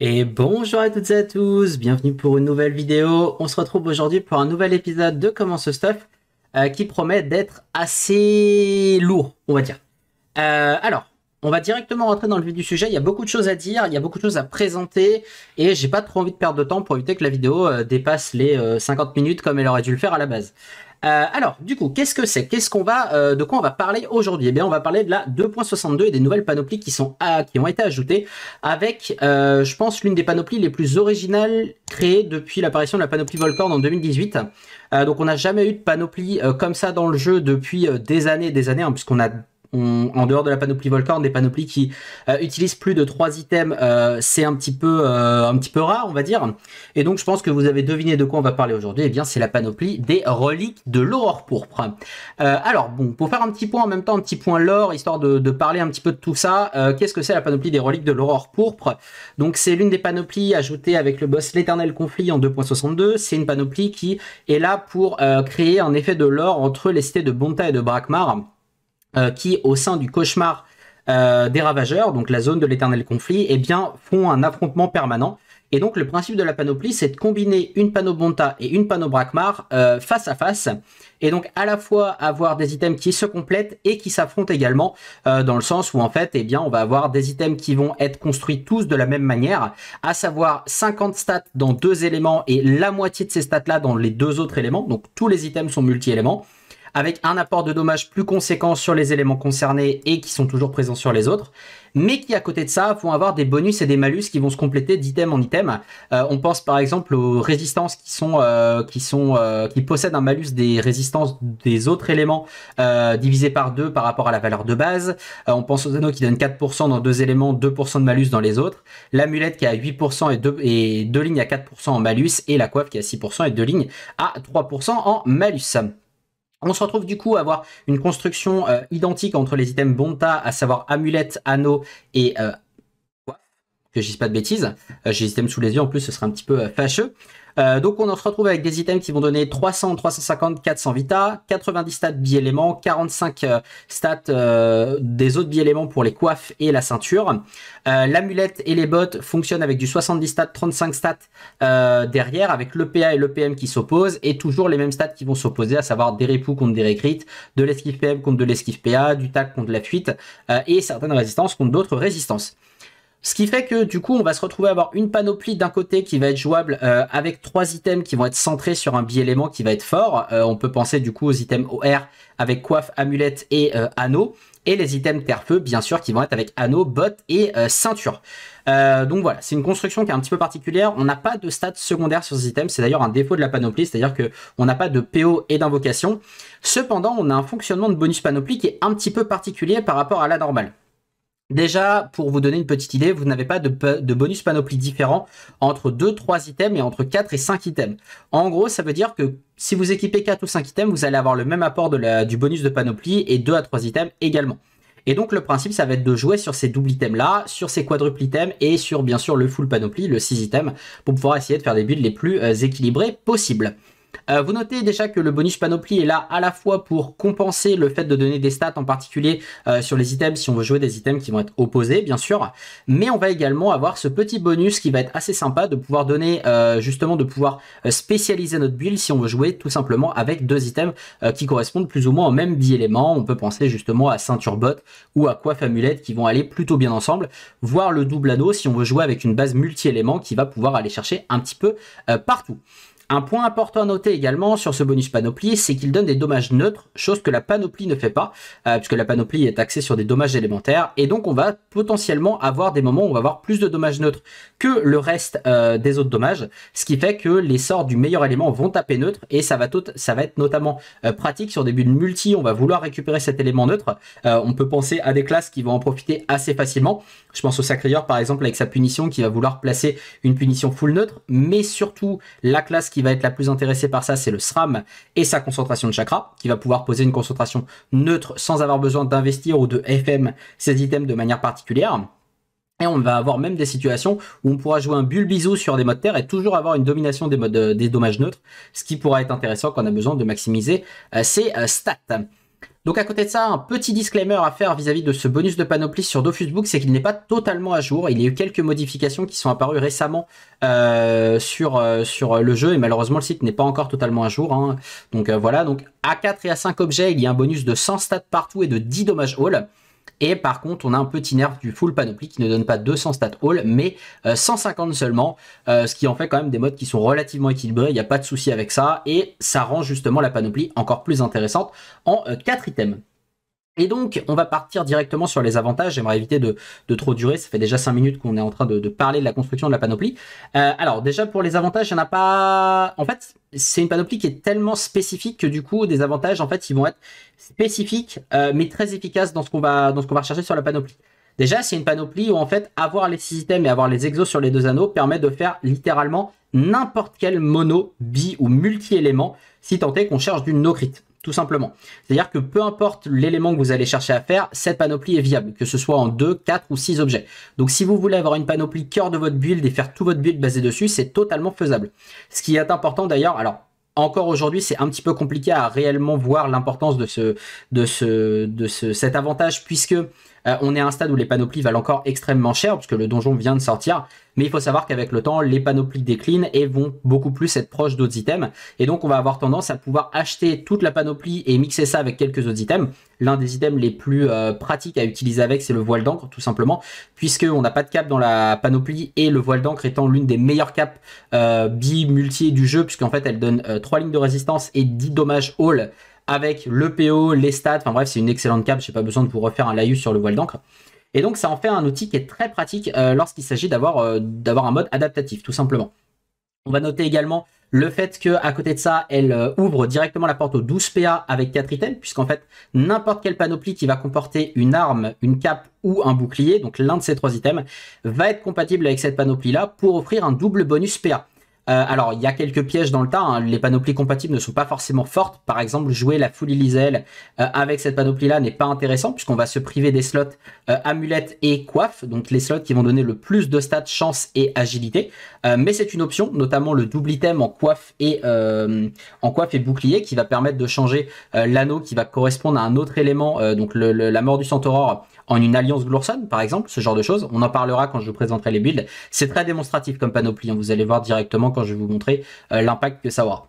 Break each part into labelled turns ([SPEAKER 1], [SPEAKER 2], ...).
[SPEAKER 1] Et bonjour à toutes et à tous, bienvenue pour une nouvelle vidéo. On se retrouve aujourd'hui pour un nouvel épisode de Comment ce stuff euh, qui promet d'être assez lourd, on va dire. Euh, alors, on va directement rentrer dans le vif du sujet. Il y a beaucoup de choses à dire, il y a beaucoup de choses à présenter et j'ai pas trop envie de perdre de temps pour éviter que la vidéo euh, dépasse les 50 minutes comme elle aurait dû le faire à la base. Euh, alors, du coup, qu'est-ce que c'est Qu'est-ce qu'on va, euh, de quoi on va parler aujourd'hui Eh bien, on va parler de la 2.62 et des nouvelles panoplies qui sont ah, qui ont été ajoutées, avec, euh, je pense, l'une des panoplies les plus originales créées depuis l'apparition de la panoplie Volcorn en 2018. donc, on n'a jamais eu de panoplie comme ça dans le jeu depuis des années, et des années, hein, puisqu'on a en dehors de la panoplie volcan, des panoplies qui euh, utilisent plus de trois items, euh, c'est un petit peu euh, un petit peu rare, on va dire. Et donc, je pense que vous avez deviné de quoi on va parler aujourd'hui. et eh bien, c'est la panoplie des reliques de l'aurore pourpre. alors, bon, pour faire un petit point en même temps, un petit point lore, histoire de, parler un petit peu de tout ça. Qu'est-ce que c'est la panoplie des reliques de l'aurore pourpre Donc, c'est l'une des panoplies ajoutées avec le boss l'éternel conflit en 2.62. C'est une panoplie qui est là pour créer un effet de lore entre les cités de Bonta et de Brakmar euh, qui, au sein du cauchemar euh, des ravageurs, donc la zone de l'éternel conflit, eh bien, font un affrontement permanent. Et donc le principe de la panoplie, c'est de combiner une panneau Bonta et une panneau Brakmar euh, face à face, et donc à la fois avoir des items qui se complètent et qui s'affrontent également, dans le sens où en fait, eh bien, on va avoir des items qui vont être construits tous de la même manière, à savoir 50 stats dans deux éléments et la moitié de ces stats-là dans les deux autres éléments, donc tous les items sont multi-éléments avec un apport de dommages plus conséquent sur les éléments concernés et qui sont toujours présents sur les autres, mais qui à côté de ça vont avoir des bonus et des malus qui vont se compléter d'item en item. Euh, on pense par exemple aux résistances qui sont euh, euh, qui possèdent un malus des résistances des autres éléments divisé par 2 par rapport à la valeur de base. on pense aux anneaux qui donnent 4% dans deux éléments, 2% de malus dans les autres. L'amulette qui a 8% et 2 et deux lignes à 4% en malus et la coiffe qui a 6% et deux lignes à 3% en malus. On se retrouve du coup à avoir une construction euh, identique entre les items Bonta, à savoir amulette, anneau et euh, que je dise pas de bêtises. Euh, j'ai les items sous les yeux en plus, ce serait un petit peu fâcheux. Euh, donc on se retrouve avec des items qui vont donner 300, 350, 400 vita, 90 stats bi-éléments, 45 euh, stats euh, des autres bi-éléments pour les coiffes et la ceinture. L'amulette et les bottes fonctionnent avec du 70 stats, 35 stats derrière, avec le PA et l'EPM qui s'opposent, et toujours les mêmes stats qui vont s'opposer, à savoir des repous contre des récrites, de l'esquive PM contre de l'esquive PA, du tac contre la fuite, et certaines résistances contre d'autres résistances. Ce qui fait que du coup, on va se retrouver à avoir une panoplie d'un côté qui va être jouable euh, avec trois items qui vont être centrés sur un bi-élément qui va être fort. Euh, on peut penser du coup aux items OR avec coiffe, amulette et euh, anneau. Et les items terre-feu, bien sûr, qui vont être avec anneau, bottes et ceinture. donc voilà, c'est une construction qui est un petit peu particulière. On n'a pas de stats secondaires sur ces items. C'est d'ailleurs un défaut de la panoplie, c'est-à-dire qu'on n'a pas de PO et d'invocation. Cependant, on a un fonctionnement de bonus panoplie qui est un petit peu particulier par rapport à la normale. Déjà, pour vous donner une petite idée, vous n'avez pas de, bonus panoplie différent entre 2, 3 items et entre 4 et 5 items. En gros, ça veut dire que si vous équipez 4 ou 5 items, vous allez avoir le même apport du bonus de panoplie et 2 à 3 items également. Et donc le principe, ça va être de jouer sur ces doubles items là, sur ces quadruples items et sur bien sûr le full panoplie, le 6 items, pour pouvoir essayer de faire des builds les plus euh, équilibrés possibles. Euh, vous notez déjà que le bonus panoplie est là à la fois pour compenser le fait de donner des stats en particulier euh, sur les items si on veut jouer des items qui vont être opposés bien sûr, mais on va également avoir ce petit bonus qui va être assez sympa de pouvoir donner euh, justement de pouvoir spécialiser notre build si on veut jouer tout simplement avec deux items qui correspondent plus ou moins au même bi-élément. On peut penser justement à ceinture bot ou à coiffe amulette qui vont aller plutôt bien ensemble, voire le double anneau si on veut jouer avec une base multi-élément qui va pouvoir aller chercher un petit peu partout. Un point important à noter également sur ce bonus panoplie, c'est qu'il donne des dommages neutres, chose que la panoplie ne fait pas, euh, puisque la panoplie est axée sur des dommages élémentaires, et donc on va potentiellement avoir des moments où on va avoir plus de dommages neutres que le reste euh, des autres dommages, ce qui fait que les sorts du meilleur élément vont taper neutre, et ça va, être notamment euh, pratique sur des de multi, on va vouloir récupérer cet élément neutre, on peut penser à des classes qui vont en profiter assez facilement, je pense au Sacrieur par exemple avec sa punition qui va vouloir placer une punition full neutre, mais surtout la classe qui qui va être la plus intéressée par ça, c'est le SRAM et sa concentration de chakra, qui va pouvoir poser une concentration neutre sans avoir besoin d'investir ou de FM ces items de manière particulière. Et on va avoir même des situations où on pourra jouer un Bulbizou sur des modes terre et toujours avoir une domination des, modes, euh, des dommages neutres, ce qui pourra être intéressant quand on a besoin de maximiser euh, ses euh, stats. Donc à côté de ça, un petit disclaimer à faire vis-à-vis de ce bonus de panoplie sur Dofusbook, c'est qu'il n'est pas totalement à jour. Il y a eu quelques modifications qui sont apparues récemment euh, sur, euh, sur le jeu et malheureusement le site n'est pas encore totalement à jour. Hein. Donc euh, voilà, donc à 4 et à 5 objets, il y a un bonus de 100 stats partout et de 10 dommages all. Et par contre, on a un petit nerf du full panoplie qui ne donne pas 200 stats all, mais 150 euh, seulement, euh, ce qui en fait quand même des modes qui sont relativement équilibrés, il n'y a pas de souci avec ça, et ça rend justement la panoplie encore plus intéressante en 4 euh, items. Et donc, on va partir directement sur les avantages. J'aimerais éviter de, trop durer. Ça fait déjà 5 minutes qu'on est en train de, parler de la construction de la panoplie. Euh, alors, déjà, pour les avantages, il n'y en a pas... En fait, c'est une panoplie qui est tellement spécifique que du coup, des avantages, en fait, ils vont être spécifiques, euh, mais très efficaces dans ce qu'on va, dans ce qu'on va rechercher sur la panoplie. Déjà, c'est une panoplie où, en fait, avoir les items et avoir les exos sur les deux anneaux permet de faire littéralement n'importe quel mono, bi ou multi-élément, si tant est qu'on cherche du no tout simplement. C'est-à-dire que peu importe l'élément que vous allez chercher à faire, cette panoplie est viable, que ce soit en 2, 4 ou 6 objets. Donc si vous voulez avoir une panoplie cœur de votre build et faire tout votre build basé dessus, c'est totalement faisable. Ce qui est important d'ailleurs, alors encore aujourd'hui, c'est un petit peu compliqué à réellement voir l'importance de ce, de ce, de ce, cet avantage puisque euh, on est à un stade où les panoplies valent encore extrêmement cher, puisque le donjon vient de sortir. Mais il faut savoir qu'avec le temps, les panoplies déclinent et vont beaucoup plus être proches d'autres items. Et donc, on va avoir tendance à pouvoir acheter toute la panoplie et mixer ça avec quelques autres items. L'un des items les plus euh, pratiques à utiliser avec, c'est le voile d'encre, tout simplement, puisqu'on n'a pas de cap dans la panoplie et le voile d'encre étant l'une des meilleures caps euh, bi-multi du jeu, puisqu'en fait, elle donne 3 lignes de résistance et 10 dommages all avec le PO, les stats, enfin bref, c'est une excellente je n'ai pas besoin de vous refaire un laïus sur le voile d'encre. Et donc ça en fait un outil qui est très pratique euh, lorsqu'il s'agit d'avoir euh, d'avoir un mode adaptatif, tout simplement. On va noter également le fait qu'à côté de ça, elle euh, ouvre directement la porte aux 12 PA avec 4 items, puisqu'en fait, n'importe quelle panoplie qui va comporter une arme, une cape ou un bouclier, donc l'un de ces trois items, va être compatible avec cette panoplie-là pour offrir un double bonus PA. Euh, alors, il y a quelques pièges dans le tas. Hein. Les panoplies compatibles ne sont pas forcément fortes. Par exemple, jouer la full Eliselle euh, avec cette panoplie-là n'est pas intéressant puisqu'on va se priver des slots euh, amulette et coiffe, donc les slots qui vont donner le plus de stats, chance et agilité. mais c'est une option, notamment le double item en coiffe et en coiffe et bouclier qui va permettre de changer l'anneau qui va correspondre à un autre élément, donc la mort du centaurore en une alliance Glourson, par exemple, ce genre de choses. On en parlera quand je vous présenterai les builds. C'est très démonstratif comme panoplie. Hein. Vous allez voir directement quand je vais vous montrer euh, l'impact que ça aura.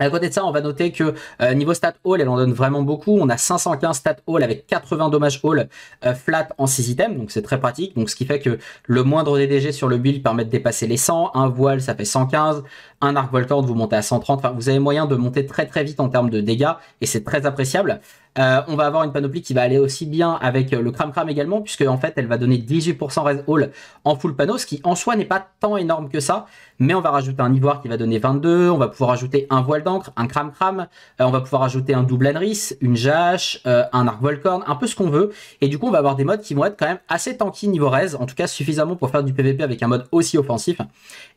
[SPEAKER 1] À côté de ça, on va noter que euh, niveau stat all, elle en donne vraiment beaucoup. On a 515 stat all avec 80 dommages haul euh, flat en 6 items, donc c'est très pratique. Donc ce qui fait que le moindre DDG sur le build permet de dépasser les 100. Un voile, ça fait 115. Un arc voltorne, vous montez à 130. Enfin, vous avez moyen de monter très très vite en termes de dégâts et c'est très appréciable. Euh, on va avoir une panoplie qui va aller aussi bien avec euh, le Cram Cram également, puisque en fait elle va donner 18% res all en full panneau, ce qui en soi n'est pas tant énorme que ça, mais on va rajouter un ivoire qui va donner 22, on va pouvoir ajouter un voile d'encre, un Cram Cram, euh, on va pouvoir ajouter un double Anris, une Jache, un Arc Volcorn, un peu ce qu'on veut, et du coup on va avoir des modes qui vont être quand même assez tanky niveau Res, en tout cas suffisamment pour faire du PvP avec un mode aussi offensif,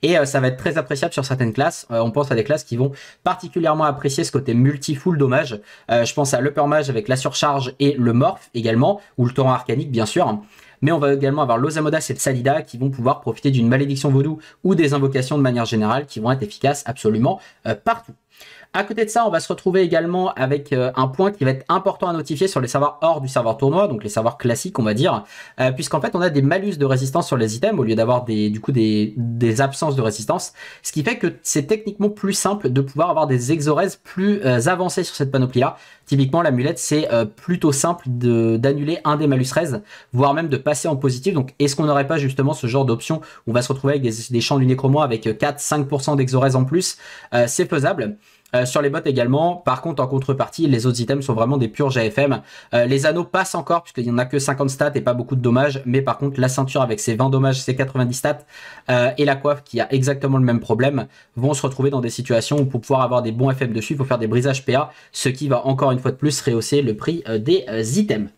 [SPEAKER 1] et ça va être très appréciable sur certaines classes, on pense à des classes qui vont particulièrement apprécier ce côté multi-full dommage, je pense à l'Upper avec la surcharge et le morph également, ou le torrent arcanique bien sûr. Mais on va également avoir l'Osamodas et le Salida qui vont pouvoir profiter d'une malédiction vaudou ou des invocations de manière générale qui vont être efficaces absolument euh, partout. À côté de ça, on va se retrouver également avec euh, un point qui va être important à notifier sur les serveurs hors du serveur tournoi, donc les serveurs classiques, on va dire, euh, puisqu'en fait, on a des malus de résistance sur les items au lieu d'avoir des, du coup des, absences de résistance, ce qui fait que c'est techniquement plus simple de pouvoir avoir des exorèses plus euh, avancées sur cette panoplie-là. Typiquement, l'amulette, c'est plutôt simple d'annuler un des malus res, voire même de passer en positif. Donc, est-ce qu'on n'aurait pas justement ce genre d'option où on va se retrouver avec des, champs du nécromoi avec 4-5% d'exorèses en plus C'est faisable. Euh, sur les bottes également. Par contre, en contrepartie, les autres items sont vraiment des purs GFM. Euh, les anneaux passent encore, puisqu'il n'y en a que 50 stats et pas beaucoup de dommages. Mais par contre, la ceinture avec ses 20 dommages, ses 90 stats, euh, et la coiffe qui a exactement le même problème, vont se retrouver dans des situations où pour pouvoir avoir des bons FM dessus, il faut faire des brisages PA, ce qui va encore une fois de plus rehausser le prix des items.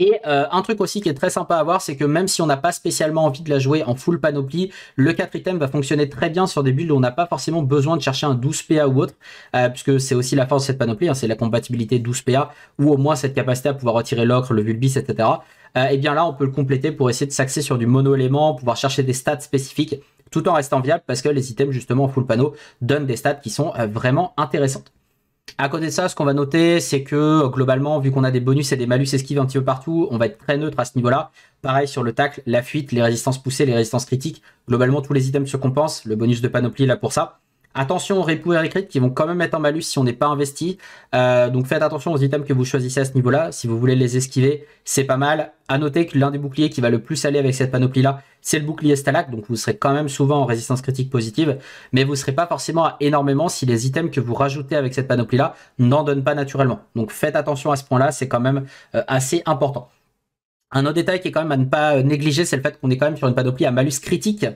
[SPEAKER 1] Et euh, un truc aussi qui est très sympa à voir, c'est que même si on n'a pas spécialement envie de la jouer en full panoplie, le 4 item va fonctionner très bien sur des builds où on n'a pas forcément besoin de chercher un 12 PA ou autre, euh, puisque c'est aussi la force de cette panoplie, hein, c'est la compatibilité 12 PA, ou au moins cette capacité à pouvoir retirer l'ocre, le vulbis, etc. Euh, et bien là, on peut le compléter pour essayer de s'axer sur du mono-élément, pouvoir chercher des stats spécifiques, tout en restant viable, parce que les items justement en full panneau donnent des stats qui sont vraiment intéressantes. À côté de ça, ce qu'on va noter, c'est que globalement, vu qu'on a des bonus et des malus esquives un petit peu partout, on va être très neutre à ce niveau-là. Pareil sur le tacle, la fuite, les résistances poussées, les résistances critiques. Globalement, tous les items se compensent. Le bonus de panoplie là pour ça. Attention aux repous et qui vont quand même être en malus si on n'est pas investi. Euh, donc faites attention aux items que vous choisissez à ce niveau-là. Si vous voulez les esquiver, c'est pas mal. À noter que l'un des boucliers qui va le plus aller avec cette panoplie-là, c'est le bouclier Stalag. Donc vous serez quand même souvent en résistance critique positive, mais vous ne serez pas forcément à énormément si les items que vous rajoutez avec cette panoplie-là n'en donnent pas naturellement. Donc faites attention à ce point-là, c'est quand même euh, assez important. Un autre détail qui est quand même à ne pas euh, négliger, c'est le fait qu'on est quand même sur une panoplie à malus critique.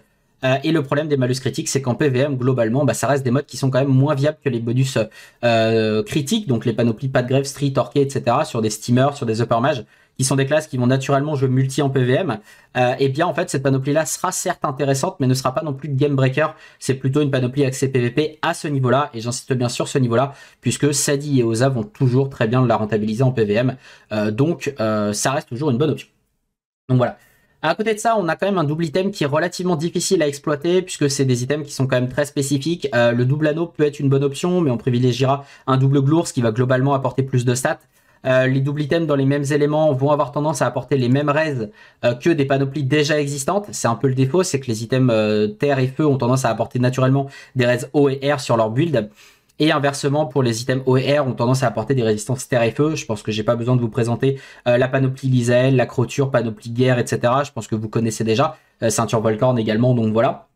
[SPEAKER 1] Euh, et le problème des malus critiques, c'est qu'en PVM, globalement, bah, ça reste des modes qui sont quand même moins viables que les bonus euh, critiques, donc les panoplies pas de grève, street, orqué, etc., sur des steamers, sur des upper mages, qui sont des classes qui vont naturellement jouer multi en PVM. Euh, et bien, en fait, cette panoplie-là sera certes intéressante, mais ne sera pas non plus de game breaker. C'est plutôt une panoplie accès PVP à ce niveau-là, et j'insiste bien sur ce niveau-là, puisque Sadi et Oza vont toujours très bien la rentabiliser en PVM. Euh, donc, ça reste toujours une bonne option. Donc voilà. À côté de ça, on a quand même un double item qui est relativement difficile à exploiter puisque c'est des items qui sont quand même très spécifiques. Euh, le double anneau peut être une bonne option, mais on privilégiera un double glours qui va globalement apporter plus de stats. Euh, les double items dans les mêmes éléments vont avoir tendance à apporter les mêmes raises euh, que des panoplies déjà existantes. C'est un peu le défaut, c'est que les items terre et feu ont tendance à apporter naturellement des raises O et R sur leur build. Et inversement, pour les items OER, ont tendance à apporter des résistances terre et feu. Je pense que je n'ai pas besoin de vous présenter euh, la panoplie Lisel, la croture, panoplie guerre, etc. Je pense que vous connaissez déjà. Euh, ceinture Volcorn également, donc voilà.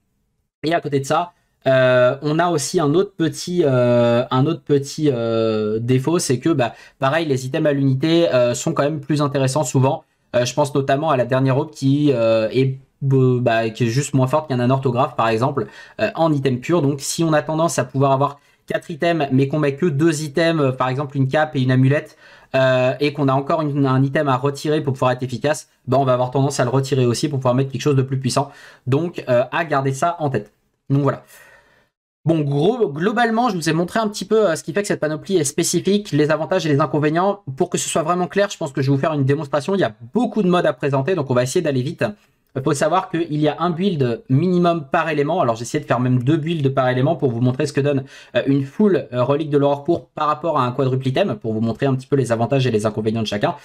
[SPEAKER 1] Et à côté de ça, euh, on a aussi un autre petit, un autre petit défaut, c'est que bah, pareil, les items à l'unité sont quand même plus intéressants souvent. je pense notamment à la dernière robe qui est bah, qui est juste moins forte qu'un orthographe par exemple en item pur. Donc si on a tendance à pouvoir avoir 4 items, mais qu'on met que deux items, euh, par exemple une cape et une amulette, euh, et qu'on a encore un item à retirer pour pouvoir être efficace, bah, on va avoir tendance à le retirer aussi pour pouvoir mettre quelque chose de plus puissant. Donc euh, à garder ça en tête. Donc voilà. Bon, gros, globalement, je vous ai montré un petit peu ce qui fait que cette panoplie est spécifique, les avantages et les inconvénients. Pour que ce soit vraiment clair, je pense que je vais vous faire une démonstration. Il y a beaucoup de modes à présenter, donc on va essayer d'aller vite. Il faut savoir qu'il y a un build minimum par élément. Alors j'ai essayé de faire même deux builds par élément pour vous montrer ce que donne euh, une full euh, relique de l'horreur pour par rapport à un quadruple item, pour vous montrer un petit peu les avantages et les inconvénients de chacun.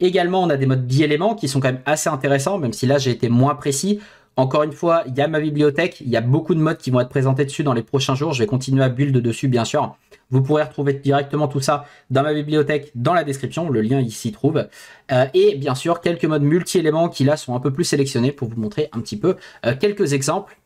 [SPEAKER 1] Également, on a des modes bi-éléments qui sont quand même assez intéressants, même si là j'ai été moins précis. Encore une fois, il y a ma bibliothèque, il y a beaucoup de modes qui vont être présentés dessus dans les prochains jours. Je vais continuer à build dessus, bien sûr. Vous pourrez retrouver directement tout ça dans ma bibliothèque, dans la description. Le lien s'y trouve. Euh, et bien sûr, quelques modes multi-éléments qui là sont un peu plus sélectionnés pour vous montrer un petit peu euh, quelques exemples.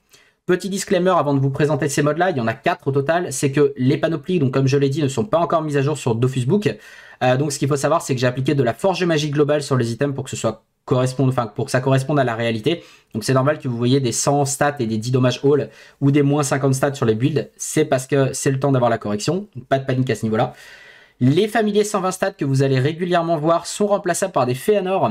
[SPEAKER 1] Petit disclaimer avant de vous présenter ces modes-là, il y en a quatre au total, c'est que les panoplies, donc comme je l'ai dit, ne sont pas encore mises à jour sur book Book. Euh, donc ce qu'il faut savoir, c'est que j'ai appliqué de la forge magie globale sur les items pour que ce soit enfin pour que ça corresponde à la réalité. Donc c'est normal que vous voyez des 100 stats et des 10 dommages all ou des moins 50 stats sur les builds. C'est parce que c'est le temps d'avoir la correction. Donc pas de panique à ce niveau-là. Les familiers 120 stats que vous allez régulièrement voir sont remplaçables par des Féanor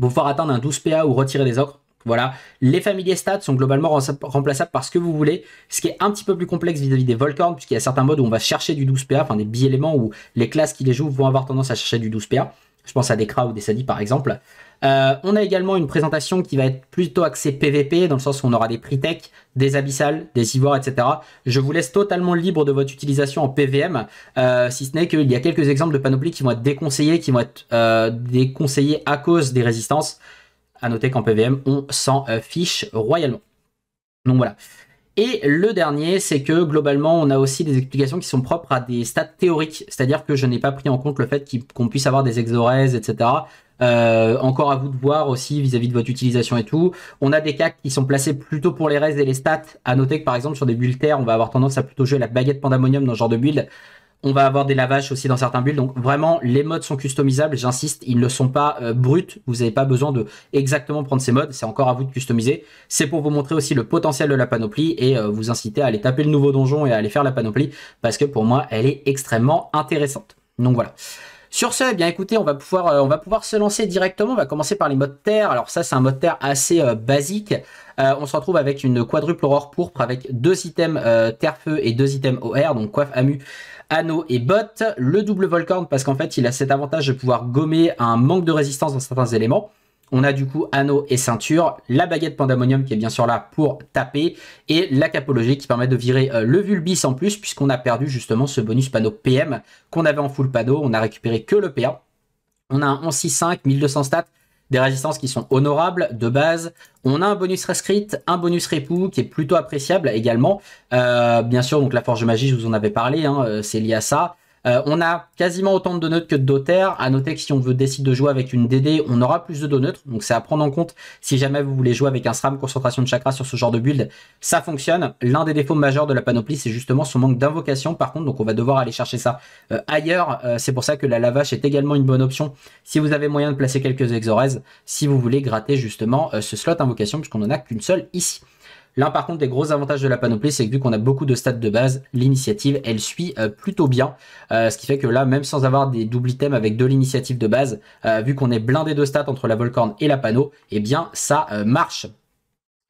[SPEAKER 1] pour pouvoir atteindre un 12 PA ou retirer des ocres. Voilà, les familiers stats sont globalement remplaçables par ce que vous voulez, ce qui est un petit peu plus complexe vis-à-vis des Volcorn, puisqu'il y a certains modes où on va chercher du 12 PA, enfin des bi-éléments où les classes qui les jouent vont avoir tendance à chercher du 12 PA. Je pense à des Kra ou des sadis par exemple. Euh, on a également une présentation qui va être plutôt axée PVP, dans le sens où on aura des prix tech, des abyssales, des ivoires, etc. Je vous laisse totalement libre de votre utilisation en PVM, euh, si ce n'est qu'il y a quelques exemples de panoplies qui vont être déconseillés, qui vont être euh, déconseillés à cause des résistances. À noter qu'en PVM, on s'en fiche royalement. Donc voilà. Et le dernier, c'est que globalement, on a aussi des explications qui sont propres à des stats théoriques, c'est-à-dire que je n'ai pas pris en compte le fait qu'on puisse avoir des exorèses, etc. Euh, encore à vous de voir aussi vis-à-vis de votre utilisation et tout. On a des cas qui sont placés plutôt pour les restes et les stats. À noter que par exemple sur des builds terre, on va avoir tendance à plutôt jouer la baguette pandamonium dans ce genre de build. On va avoir des lavages aussi dans certains builds. Donc vraiment, les modes sont customisables. J'insiste, ils ne sont pas euh, bruts. Vous n'avez pas besoin de exactement prendre ces modes. C'est encore à vous de customiser. C'est pour vous montrer aussi le potentiel de la panoplie et euh, vous inciter à aller taper le nouveau donjon et à aller faire la panoplie parce que pour moi, elle est extrêmement intéressante. Donc voilà. Sur ce, eh bien écoutez, on va pouvoir, euh, on va pouvoir se lancer directement. On va commencer par les modes terre. Alors ça, c'est un mode terre assez euh, basique. Euh, on se retrouve avec une quadruple aurore pourpre avec deux items terre-feu et deux items OR, donc coiffe, amu, anneau et botte. Le double volcan, parce qu'en fait, il a cet avantage de pouvoir gommer un manque de résistance dans certains éléments. On a du coup anneau et ceinture, la baguette pandamonium qui est bien sûr là pour taper, et la capologie qui permet de virer euh, le vulbis en plus, puisqu'on a perdu justement ce bonus panneau PM qu'on avait en full panneau, on a récupéré que le PA. On a un 11 1200 stats, des résistances qui sont honorables de base. On a un bonus rescrit, un bonus repou qui est plutôt appréciable également. Euh, bien sûr, donc la forge magie, je vous en avais parlé, hein, euh, c'est lié à ça. Euh, on a quasiment autant de donuts que de dotaires. À noter que si on veut décide de jouer avec une DD, on aura plus de neutres, Donc c'est à prendre en compte si jamais vous voulez jouer avec un SRAM concentration de chakra sur ce genre de build. Ça fonctionne. L'un des défauts majeurs de la panoplie, c'est justement son manque d'invocation. Par contre, donc on va devoir aller chercher ça euh, ailleurs. Euh, c'est pour ça que la lavache est également une bonne option si vous avez moyen de placer quelques exorèses, si vous voulez gratter justement ce slot invocation puisqu'on en a qu'une seule ici. Là, par contre, des gros avantages de la panoplie, c'est que vu qu'on a beaucoup de stats de base, l'initiative, elle suit euh, plutôt bien. Euh, ce qui fait que là, même sans avoir des doubles items avec de l'initiative de base, euh, vu qu'on est blindé de stats entre la Volcorn et la panneau, eh bien, ça marche.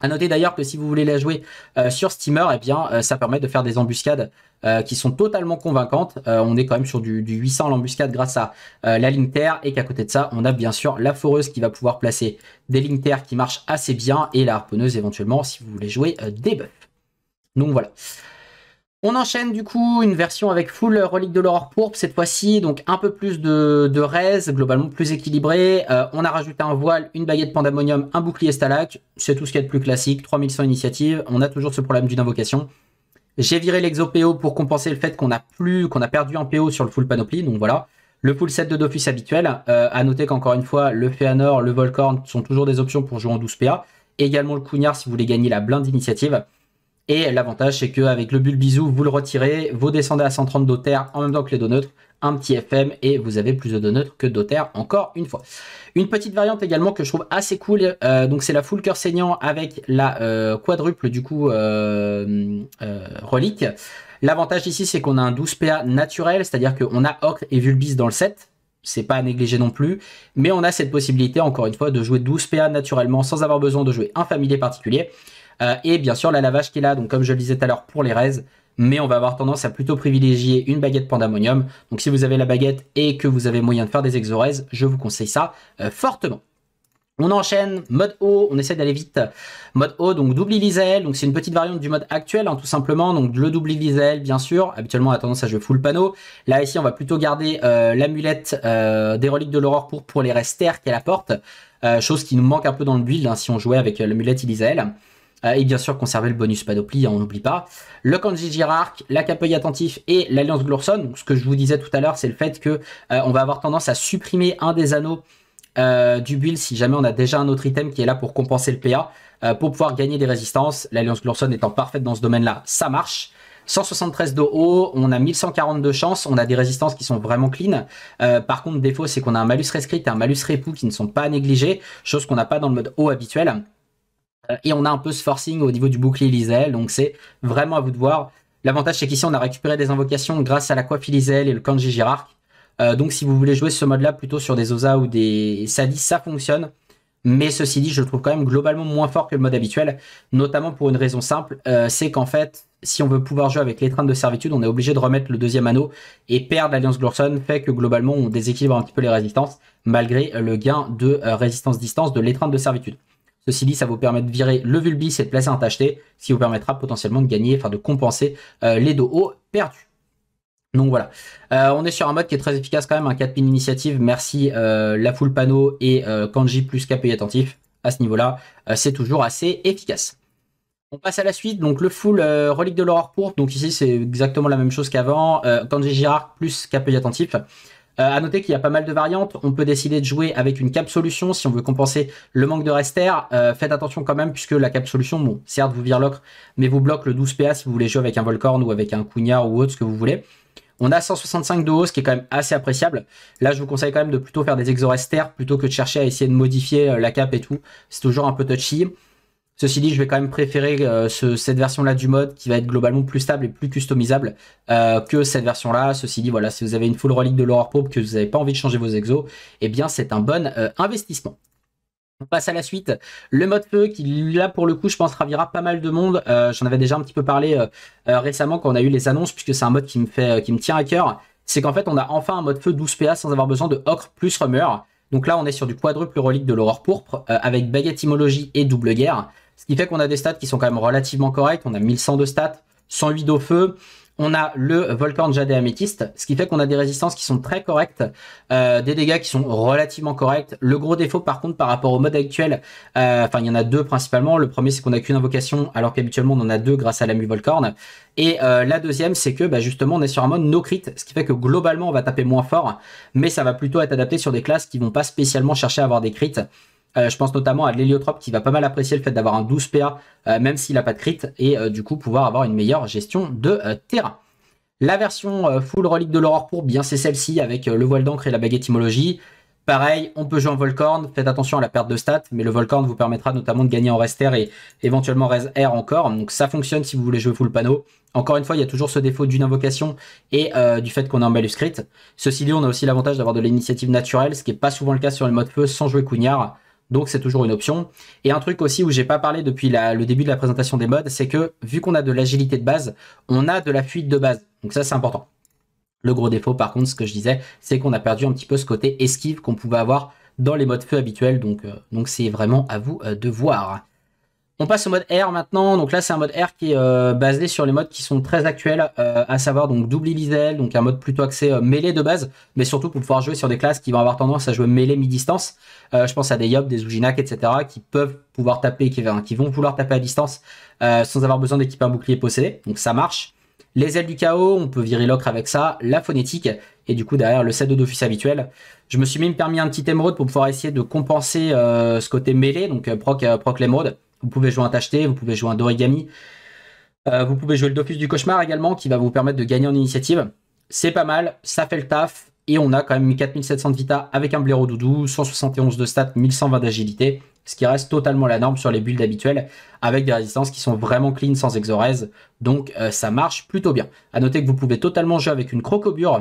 [SPEAKER 1] À noter d'ailleurs que si vous voulez la jouer euh, sur Steamer, eh bien, euh, ça permet de faire des embuscades euh, qui sont totalement convaincantes. on est quand même sur du, 800 l'embuscade grâce à la ligne terre et qu'à côté de ça, on a bien sûr la foreuse qui va pouvoir placer des lignes terre qui marchent assez bien et la harponneuse éventuellement si vous voulez jouer des buffs. Donc voilà. On enchaîne du coup une version avec full relique de l'aurore pourpre cette fois-ci, donc un peu plus de, de res, globalement plus équilibré. Euh, on a rajouté un voile, une baguette pandamonium, un bouclier stalac, c'est tout ce qu'il y a de plus classique, 3100 initiatives, on a toujours ce problème d'une invocation. J'ai viré lexo pour compenser le fait qu'on a plus, qu'on a perdu un PO sur le full panoply, donc voilà. Le full set de Dofus habituel, euh, à noter qu'encore une fois, le Féanor, le Volcorn sont toujours des options pour jouer en 12 PA. Également le Cougnard si vous voulez gagner la blinde d'initiative. Et l'avantage, c'est qu'avec le Bulbizou, vous le retirez, vous descendez à 130 terre, en même temps que les deux neutres, un petit FM et vous avez plus de deux neutres que terre, encore une fois. Une petite variante également que je trouve assez cool, euh, donc c'est la full cœur saignant avec la euh, quadruple du coup euh, relique. L'avantage ici, c'est qu'on a un 12 PA naturel, c'est-à-dire qu'on a Ocre et Vulbis dans le set, c'est pas à négliger non plus, mais on a cette possibilité encore une fois de jouer 12 PA naturellement sans avoir besoin de jouer un familier particulier. Euh, et bien sûr, la lavage est là, donc comme je le disais tout à l'heure pour les raises, mais on va avoir tendance à plutôt privilégier une baguette pandamonium. Donc si vous avez la baguette et que vous avez moyen de faire des exorèses, je vous conseille ça euh, fortement. On enchaîne, mode haut, on essaie d'aller vite. Mode haut, donc double Elisael, donc c'est une petite variante du mode actuel, hein, tout simplement. Donc le double Elisael, bien sûr, habituellement on a tendance à jouer full panneau. Là, ici, on va plutôt garder euh, l'amulette des reliques de l'aurore pour, pour les resters qu'elle apporte, chose qui nous manque un peu dans le build hein, si on jouait avec l'amulette Elisael. Euh, et bien sûr conserver le bonus panoplie, hein, on n'oublie pas. Le Kanji Girark, la Attentif et l'Alliance Glorson. ce que je vous disais tout à l'heure, c'est le fait que euh, on va avoir tendance à supprimer un des anneaux euh, du build si jamais on a déjà un autre item qui est là pour compenser le PA, pour pouvoir gagner des résistances. L'Alliance Glorson étant parfaite dans ce domaine-là, ça marche. 173 de haut, on a 1142 chances, on a des résistances qui sont vraiment clean. par contre, défaut, c'est qu'on a un malus rescrit et un malus repou qui ne sont pas négligés, chose qu'on n'a pas dans le mode haut habituel. Euh, et on a un peu ce forcing au niveau du bouclier Lisel, donc c'est vraiment à vous de voir. L'avantage c'est qu'ici on a récupéré des invocations grâce à la coiffe Lisel et le Kanji Girarque. Euh, donc si vous voulez jouer ce mode là plutôt sur des Oza ou des Sadis, ça fonctionne. Mais ceci dit, je le trouve quand même globalement moins fort que le mode habituel, notamment pour une raison simple, euh, c'est qu'en fait, si on veut pouvoir jouer avec l'étreinte de servitude, on est obligé de remettre le deuxième anneau et perdre l'alliance Glorson fait que globalement on déséquilibre un petit peu les résistances malgré le gain de résistance distance de l'étreinte de servitude. Ceci dit, ça vous permet de virer le Vulbis et de placer un tacheté, ce qui vous permettra potentiellement de gagner, enfin de compenser euh, les dos hauts perdus. Donc voilà, euh, on est sur un mode qui est très efficace quand même, un 4 pin initiative, merci euh, la full panneau et kanji plus KPI attentif, à ce niveau-là, c'est toujours assez efficace. On passe à la suite, donc le full relique de l'horreur Pour. Donc ici, c'est exactement la même chose qu'avant. Kanji Girard plus KPI attentif. A euh, à noter qu'il y a pas mal de variantes. On peut décider de jouer avec une cap solution si on veut compenser le manque de rester. Euh, faites attention quand même puisque la cap solution, bon, certes vous vire mais vous bloque le 12 PA si vous voulez jouer avec un Volcorn ou avec un Cugnard ou autre, ce que vous voulez. On a 165 de haut, ce qui est quand même assez appréciable. Là, je vous conseille quand même de plutôt faire des exorester plutôt que de chercher à essayer de modifier euh, la cape et tout. C'est toujours un peu touchy. Ceci dit, je vais quand même préférer euh, cette version-là du mode qui va être globalement plus stable et plus customisable euh, que cette version-là. Ceci dit, voilà, si vous avez une full relique de l'Aurore Pourpre, que vous n'avez pas envie de changer vos exos, eh bien c'est un bon euh, investissement. On passe à la suite. Le mode feu qui, là, pour le coup, je pense ravira pas mal de monde. J'en avais déjà un petit peu parlé récemment quand on a eu les annonces, puisque c'est un mode qui me, fait, qui me tient à cœur. C'est qu'en fait, on a enfin un mode feu 12 PA sans avoir besoin de Ocre plus Rumeur. Donc là, on est sur du quadruple relique de l'aurore pourpre avec baguette et double guerre. Ce qui fait qu'on a des stats qui sont quand même relativement corrects. On a 1100 de stats, 108 deau feu. On a le Volcan Jade Améthyste, ce qui fait qu'on a des résistances qui sont très correctes, euh, des dégâts qui sont relativement corrects. Le gros défaut, par contre, par rapport au mode actuel, euh, enfin, il y en a deux principalement. Le premier, c'est qu'on n'a qu'une invocation, alors qu'habituellement, on en a deux grâce à la Mu Volcorn. Et euh, la deuxième, c'est que bah, justement, on est sur un mode no crit, ce qui fait que globalement, on va taper moins fort, mais ça va plutôt être adapté sur des classes qui vont pas spécialement chercher à avoir des crits. Euh, je pense notamment à l'héliotrope qui va pas mal apprécier le fait d'avoir un 12 PA, euh, même s'il n'a pas de crit, et euh, du coup pouvoir avoir une meilleure gestion de terrain. La version full relique de l'aurore pour bien, c'est celle-ci avec le voile d'encre et la baguette étymologie. Pareil, on peut jouer en Volcorn, faites attention à la perte de stats, mais le Volcorn vous permettra notamment de gagner en rest air et éventuellement res air encore, donc ça fonctionne si vous voulez jouer full panneau. Encore une fois, il y a toujours ce défaut d'une invocation et du fait qu'on est en manuscrit. Ceci dit, on a aussi l'avantage d'avoir de l'initiative naturelle, ce qui n'est pas souvent le cas sur le mode feu sans jouer Cougnard, donc c'est toujours une option. Et un truc aussi où j'ai pas parlé depuis le début de la présentation des modes, c'est que vu qu'on a de l'agilité de base, on a de la fuite de base. Donc ça c'est important. Le gros défaut par contre, ce que je disais, c'est qu'on a perdu un petit peu ce côté esquive qu'on pouvait avoir dans les modes feu habituels. Donc euh, donc c'est vraiment à vous euh, de voir. On passe au mode R maintenant. Donc là, c'est un mode R qui est euh, basé sur les modes qui sont très actuels, euh, à savoir donc double Visel, donc un mode plutôt axé mêlé euh, mêlée de base, mais surtout pour pouvoir jouer sur des classes qui vont avoir tendance à jouer mêlée mi-distance. je pense à des Yop, des Ujinak, etc., qui peuvent pouvoir taper, qui, vont vouloir taper à distance sans avoir besoin d'équiper un bouclier possédé. Donc ça marche. Les ailes du chaos, on peut virer l'ocre avec ça, la phonétique, et du coup derrière le set de habituel. Je me suis même permis un petit émeraude pour pouvoir essayer de compenser ce côté mêlé, donc proc l'émeraude. Vous pouvez jouer un tacheté, vous pouvez jouer un d'origami. Euh, vous pouvez jouer le Dofus du cauchemar également, qui va vous permettre de gagner en initiative. C'est pas mal, ça fait le taf. Et on a quand même 4700 de vita avec un blaireau doudou, 171 de stats, 1120 d'agilité, ce qui reste totalement la norme sur les builds habituels, avec des résistances qui sont vraiment clean sans exorèse. Donc euh, ça marche plutôt bien. À noter que vous pouvez totalement jouer avec une crocobure,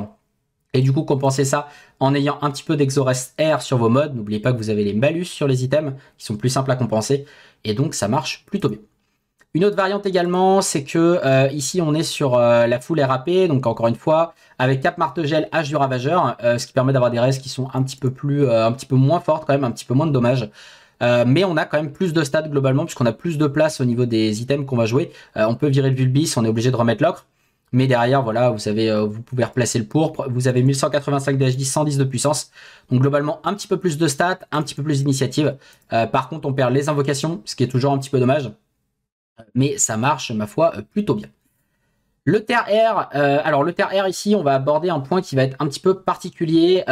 [SPEAKER 1] et du coup compenser ça en ayant un petit peu d'exorest Air sur vos modes. N'oubliez pas que vous avez les malus sur les items qui sont plus simples à compenser et donc ça marche plutôt bien. Une autre variante également, c'est que euh, ici on est sur euh, la foule RAP, donc encore une fois avec cap martegel H du ravageur, euh, ce qui permet d'avoir des restes qui sont un petit peu plus, un petit peu moins fortes quand même, un petit peu moins de dommages. mais on a quand même plus de stats globalement puisqu'on a plus de place au niveau des items qu'on va jouer. on peut virer le Vulbis, on est obligé de remettre l'ocre. Mais derrière, voilà, vous savez, euh, vous pouvez replacer le pourpre. Vous avez 1185 dH10, 110 de puissance. Donc globalement, un petit peu plus de stats, un petit peu plus d'initiative. Euh, par contre, on perd les invocations, ce qui est toujours un petit peu dommage. Mais ça marche, ma foi, euh, plutôt bien. Le Terre Air, alors le Terre Air ici, on va aborder un point qui va être un petit peu particulier.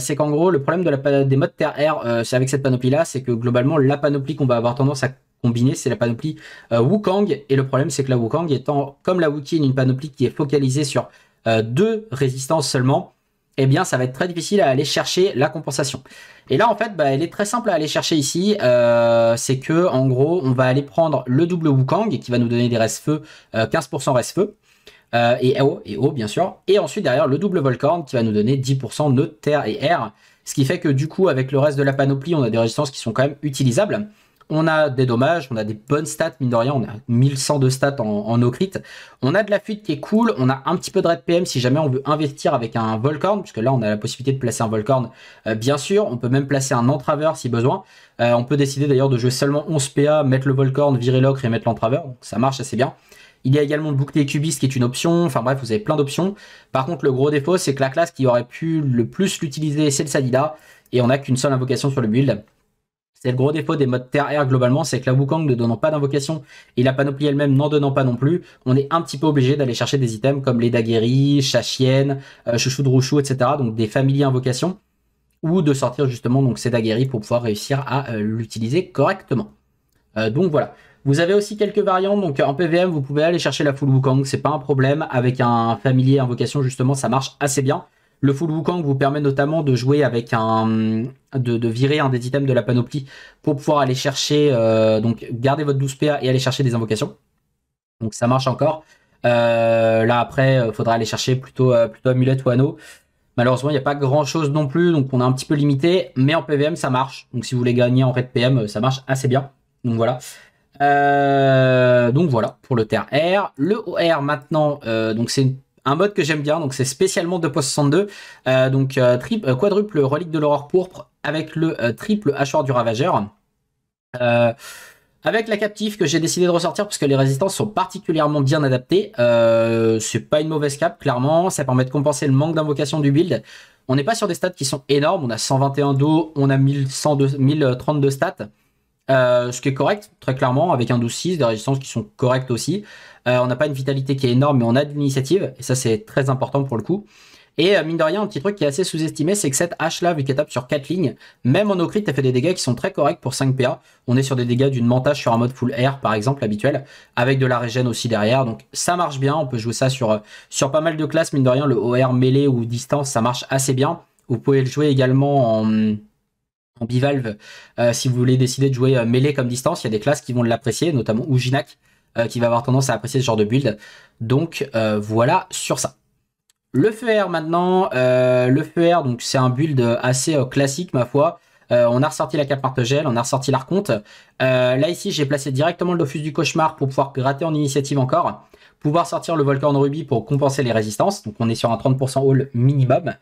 [SPEAKER 1] c'est qu'en gros, le problème des modes Terre Air, c'est avec cette panoplie-là, c'est que globalement, la panoplie qu'on va avoir tendance à combiné, c'est la panoplie euh, Wukong. Et le problème, c'est que la Wukong étant, comme la Wukin, une panoplie qui est focalisée sur euh, deux résistances seulement, eh bien, ça va être très difficile à aller chercher la compensation. Et là, en fait, bah, elle est très simple à aller chercher ici. Euh, c'est que, en gros, on va aller prendre le double Wukong qui va nous donner des restes feu, 15% reste feu. Euh, et O, et bien sûr. Et ensuite derrière le double Volcorn qui va nous donner 10% neutre, terre et air. Ce qui fait que du coup avec le reste de la panoplie on a des résistances qui sont quand même utilisables on a des dommages, on a des bonnes stats, mine de rien, on a 1100 de stats en, en On a de la fuite qui est cool, on a un petit peu de red PM si jamais on veut investir avec un Volcorn, puisque là on a la possibilité de placer un Volcorn, euh, bien sûr, on peut même placer un entraveur si besoin. Euh, on peut décider d'ailleurs de jouer seulement 11 PA, mettre le Volcorn, virer l'ocre et mettre l'entraveur, ça marche assez bien. Il y a également le bouclier cubiste qui est une option. Enfin bref, vous avez plein d'options. Par contre, le gros défaut, c'est que la classe qui aurait pu le plus l'utiliser, c'est le Sadida. Et on n'a qu'une seule invocation sur le build. C'est le gros défaut des modes terre-air globalement, c'est que la Wukong ne donnant pas d'invocation et la panoplie elle-même n'en donnant pas non plus, on est un petit peu obligé d'aller chercher des items comme les daguerris, chachienne, euh, chouchou de rouchou, etc. Donc des familiers invocations, ou de sortir justement donc ces daguerris pour pouvoir réussir à euh, l'utiliser correctement. Euh, donc voilà. Vous avez aussi quelques variantes, donc en PVM vous pouvez aller chercher la full Wukong, c'est pas un problème, avec un familier invocation justement ça marche assez bien. Le full Wukong vous permet notamment de jouer avec un. de, virer un des items de la panoplie pour pouvoir aller chercher. Euh, donc garder votre 12 PA et aller chercher des invocations. Donc ça marche encore. Euh, là après, il euh, faudra aller chercher plutôt, plutôt amulette ou anneau. Malheureusement, il n'y a pas grand chose non plus, donc on est un petit peu limité. Mais en PVM, ça marche. Donc si vous voulez gagner en raid PM, ça marche assez bien. Donc voilà. donc voilà pour le Terre-R. Le OR maintenant, donc c'est une un mode que j'aime bien, donc c'est spécialement de post euh, donc euh, triple, euh, quadruple relique de l'aurore pourpre avec le euh, triple hachoir du ravageur. avec la captive que j'ai décidé de ressortir parce que les résistances sont particulièrement bien adaptées. c'est pas une mauvaise cap, clairement. Ça permet de compenser le manque d'invocation du build. On n'est pas sur des stats qui sont énormes. On a 121 dos, on a 1032 stats. ce qui est correct, très clairement, avec un 12-6, des résistances qui sont correctes aussi. Euh, on n'a pas une vitalité qui est énorme, mais on a de l'initiative. Et ça, c'est très important pour le coup. Et euh, mine de rien, un petit truc qui est assez sous-estimé, c'est que cette hache là, vu qu'elle tape sur 4 lignes, même en no elle fait des dégâts qui sont très corrects pour 5 PA. On est sur des dégâts d'une montage sur un mode full air, par exemple, habituel, avec de la régène aussi derrière. Donc ça marche bien, on peut jouer ça sur, euh, sur pas mal de classes, mine de rien, le OR mêlé ou distance, ça marche assez bien. Vous pouvez le jouer également en, bivalve si vous voulez décider de jouer mêlée comme distance. Il y a des classes qui vont l'apprécier, notamment Ouginac. Euh, qui va avoir tendance à apprécier ce genre de build. Donc euh, voilà sur ça. Le fer maintenant, euh, le feu donc c'est un build assez classique ma foi. on a ressorti la cape gel on a ressorti l'arconte. là ici, j'ai placé directement le Dofus du cauchemar pour pouvoir gratter en initiative encore. Pouvoir sortir le volcan de Ruby pour compenser les résistances. Donc on est sur un 30% haul minimum.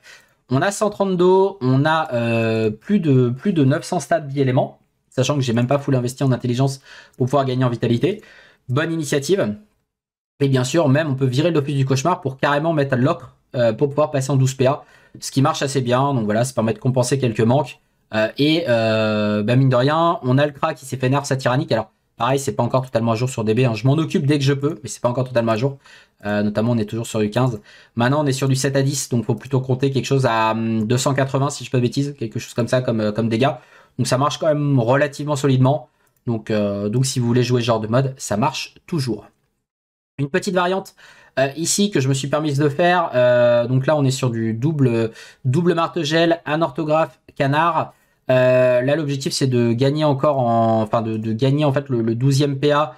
[SPEAKER 1] On a 130 d'eau, on a plus, de, plus de 900 stats d'éléments, Sachant que j'ai même pas full investi en intelligence pour pouvoir gagner en vitalité bonne initiative. Et bien sûr, même on peut virer l'opus du cauchemar pour carrément mettre à l'ocre euh, pour pouvoir passer en 12 PA, ce qui marche assez bien. Donc voilà, ça permet de compenser quelques manques. Euh, et euh, bah, mine de rien, on a le Kra qui s'est fait nerf sa tyrannique. Alors pareil, c'est pas encore totalement à jour sur DB. Hein. Je m'en occupe dès que je peux, mais c'est pas encore totalement à jour. notamment, on est toujours sur du 15. Maintenant, on est sur du 7 à 10, donc faut plutôt compter quelque chose à 280 hum, si je peux pas bêtise, quelque chose comme ça comme, comme dégâts. Donc ça marche quand même relativement solidement. Euh, donc, si vous voulez jouer ce genre de mode, ça marche toujours. Une petite variante euh, ici que je me suis permise de faire. Euh, donc là, on est sur du double, double martegel, un orthographe, canard. là, l'objectif, c'est de gagner encore en, enfin, de, gagner en fait le, 12e PA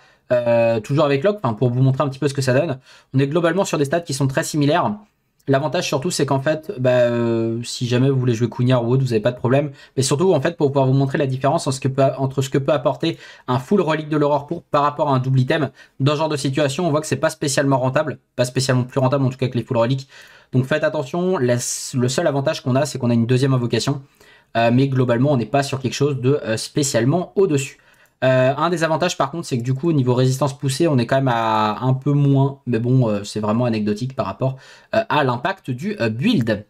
[SPEAKER 1] toujours avec Locke. pour vous montrer un petit peu ce que ça donne. On est globalement sur des stats qui sont très similaires. L'avantage surtout, c'est qu'en fait, bah, euh, si jamais vous voulez jouer Cougnard ou autre, vous n'avez pas de problème. Mais surtout, en fait, pour pouvoir vous montrer la différence entre ce que peut apporter un full relique de l'horreur pour par rapport à un double item, dans ce genre de situation, on voit que c'est pas spécialement rentable, pas spécialement plus rentable en tout cas que les full reliques. Donc faites attention. le seul avantage qu'on a, c'est qu'on a une deuxième invocation, euh, mais globalement, on n'est pas sur quelque chose de euh, spécialement au dessus. Euh, un des avantages par contre, c'est que du coup, au niveau résistance poussée, on est quand même à un peu moins, mais bon, euh, c'est vraiment anecdotique par rapport euh, à l'impact du build.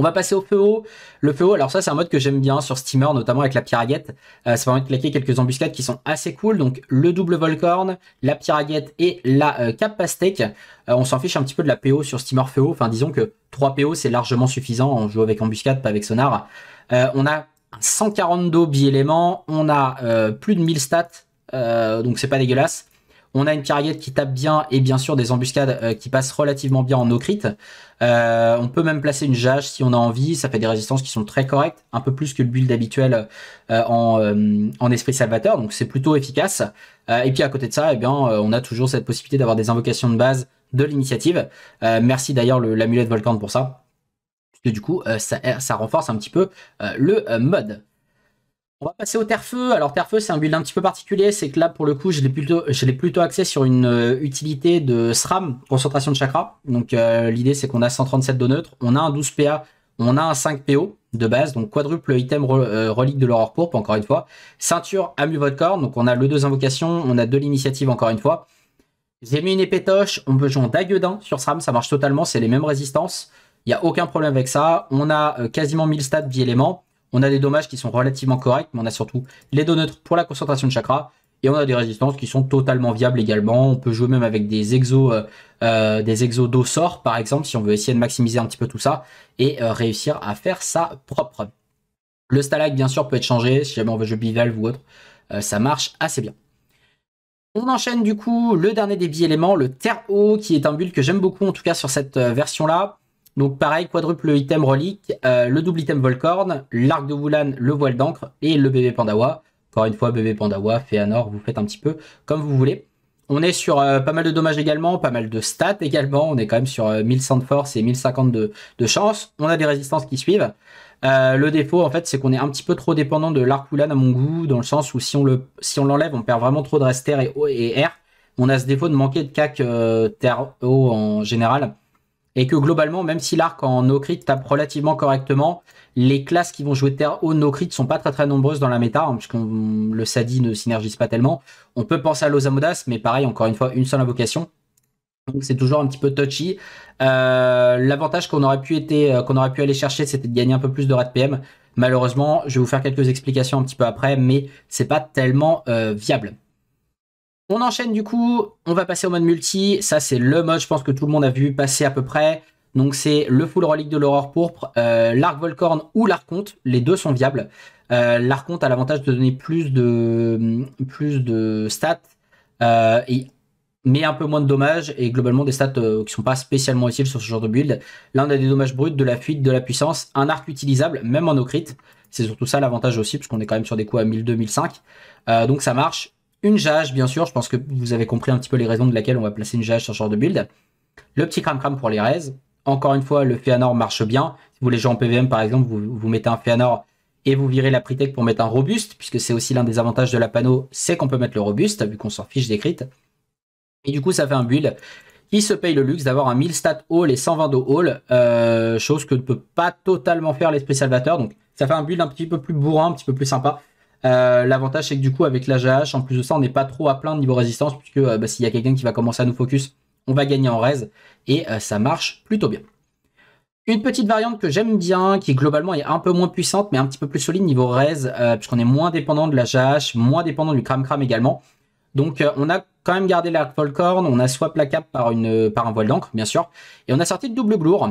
[SPEAKER 1] On va passer au haut. Le haut, alors ça c'est un mode que j'aime bien sur Steamer, notamment avec la piraguette. ça permet de claquer quelques embuscades qui sont assez cool. Donc le double volcorn, la piraguette et la cap pastèque. on s'en fiche un petit peu de la PO sur Steamer haut. Enfin disons que 3 PO c'est largement suffisant. On joue avec embuscade, pas avec sonar. on a 140 142 bi-éléments, on a euh, plus de 1000 stats, euh, donc c'est pas dégueulasse. On a une carrière qui tape bien et bien sûr des embuscades euh, qui passent relativement bien en no crit. on peut même placer une jage si on a envie, ça fait des résistances qui sont très correctes, un peu plus que le build habituel en, esprit salvateur, donc c'est plutôt efficace. et puis à côté de ça, eh bien, on a toujours cette possibilité d'avoir des invocations de base de l'initiative. merci d'ailleurs l'amulette volcan pour ça que du coup, euh, euh, ça, renforce un petit peu euh, le mode. On va passer au terre-feu. Alors terre-feu, c'est un build un petit peu particulier, c'est que là pour le coup, je l'ai plutôt, je plutôt axé sur une utilité de SRAM, concentration de chakra. Donc l'idée c'est qu'on a 137 de neutre, on a un 12 PA, on a un 5 PO de base, donc quadruple item relique de l'horreur pourpre encore une fois. Ceinture amu votre corps, donc on a le 2 invocations, on a de l'initiative encore une fois. J'ai mis une épétoche. on peut jouer en daguedin sur SRAM, ça marche totalement, c'est les mêmes résistances. Il n'y a aucun problème avec ça. On a euh, quasiment 1000 stats bi-éléments, On a des dommages qui sont relativement corrects, mais on a surtout les dos neutres pour la concentration de chakra. Et on a des résistances qui sont totalement viables également. On peut jouer même avec des exos, euh, euh, des exos d'eau sort, par exemple, si on veut essayer de maximiser un petit peu tout ça et réussir à faire ça propre. Le stalag, bien sûr, peut être changé si jamais on veut jouer bivalve ou autre. ça marche assez bien. On enchaîne du coup le dernier des bi éléments, le terre qui est un build que j'aime beaucoup, en tout cas sur cette version-là. Donc pareil, quadruple item relique, euh, le double item Volcorn, l'arc de Wulan, le voile d'encre et le bébé Pandawa. Encore une fois, bébé Pandawa, Féanor, vous faites un petit peu comme vous voulez. On est sur euh, pas mal de dommages également, pas mal de stats également. On est quand même sur 1100 euh, de force et 1050 de, chance. On a des résistances qui suivent. le défaut, en fait, c'est qu'on est un petit peu trop dépendant de l'arc Wulan à mon goût, dans le sens où si on l'enlève, le, si on, on perd vraiment trop de rester et, et air. On a ce défaut de manquer de CAC terre haut en général et que globalement, même si l'arc en no tape relativement correctement, les classes qui vont jouer Terre au no-crit sont pas très très nombreuses dans la méta, hein, puisqu'on puisque le Sadi ne synergise pas tellement. On peut penser à l'Osamodas, mais pareil, encore une fois, une seule invocation. Donc c'est toujours un petit peu touchy. Euh, l'avantage qu'on aurait, pu euh, aurait pu aller chercher, c'était de gagner un peu plus de rat PM. Malheureusement, je vais vous faire quelques explications un petit peu après, mais c'est pas tellement euh, viable. On enchaîne du coup, on va passer au mode multi. Ça, c'est le mode, je pense que tout le monde a vu passer à peu près. Donc, c'est le full relique de l'aurore pourpre, euh, l'arc volcorn ou l'arconte. Les deux sont viables. Euh, l'arconte a l'avantage de donner plus de, plus de stats, euh, et, mais un peu moins de dommages et globalement des stats euh, qui ne sont pas spécialement utiles sur ce genre de build. L'un a des dommages bruts, de la fuite, de la puissance, un arc utilisable, même en no C'est surtout ça l'avantage aussi, puisqu'on est quand même sur des coups à 1002, 2005 donc ça marche une jage, bien sûr. Je pense que vous avez compris un petit peu les raisons de laquelle on va placer une jage sur ce genre de build. Le petit cram-cram pour les raises. Encore une fois, le Féanor marche bien. Si vous voulez jouer en PVM, par exemple, vous, mettez un Féanor et vous virez la Pritech pour mettre un robuste, puisque c'est aussi l'un des avantages de la panneau, c'est qu'on peut mettre le robuste, vu qu'on s'en fiche des Et du coup, ça fait un build. qui se paye le luxe d'avoir un 1000 stats haul et 120 de haul, euh, chose que ne peut pas totalement faire l'esprit salvateur. Donc, ça fait un build un petit peu plus bourrin, un petit peu plus sympa. Euh, l'avantage, c'est que du coup, avec la l'AGH, en plus de ça, on n'est pas trop à plein niveau résistance, puisque euh, bah, s'il y a quelqu'un qui va commencer à nous focus, on va gagner en raise, et euh, ça marche plutôt bien. Une petite variante que j'aime bien, qui globalement est un peu moins puissante, mais un petit peu plus solide niveau raise, puisqu'on est moins dépendant de la Jache, moins dépendant du Cram Cram également. Donc on a quand même gardé l'arc Volcorn, on a swap la par, une, par un voile d'encre, bien sûr, et on a sorti le double glour,